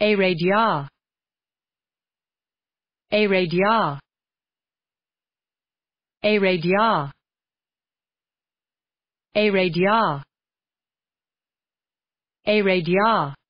A radia. A radia. A radia. A radia. A radia.